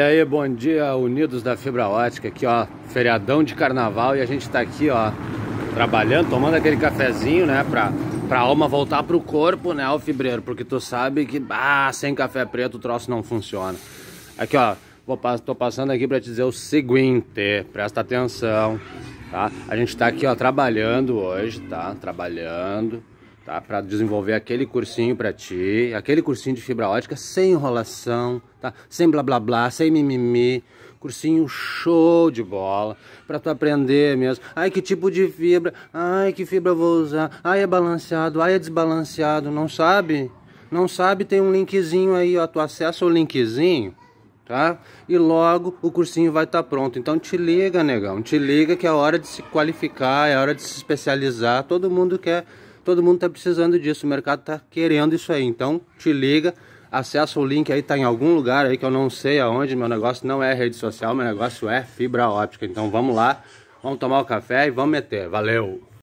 E aí, bom dia, Unidos da Fibra Ótica, aqui ó, feriadão de carnaval e a gente tá aqui ó, trabalhando, tomando aquele cafezinho, né, pra, pra alma voltar pro corpo, né, o fibreiro, porque tu sabe que, ah, sem café preto o troço não funciona. Aqui ó, vou, tô passando aqui pra te dizer o seguinte, presta atenção, tá? A gente tá aqui ó, trabalhando hoje, tá, trabalhando, tá? Para desenvolver aquele cursinho para ti, aquele cursinho de fibra ótica sem enrolação, tá? Sem blá blá blá, sem mimimi, cursinho show de bola para tu aprender mesmo. Ai que tipo de fibra? Ai que fibra vou usar? Ai é balanceado, ai é desbalanceado, não sabe? Não sabe, tem um linkzinho aí, ó, tu acessa o linkzinho Tá? E logo o cursinho vai estar tá pronto. Então te liga, negão, te liga que é hora de se qualificar, é hora de se especializar. Todo mundo quer Todo mundo está precisando disso, o mercado está querendo isso aí. Então, te liga, acessa o link aí, está em algum lugar aí que eu não sei aonde. Meu negócio não é rede social, meu negócio é fibra óptica. Então, vamos lá, vamos tomar o café e vamos meter. Valeu!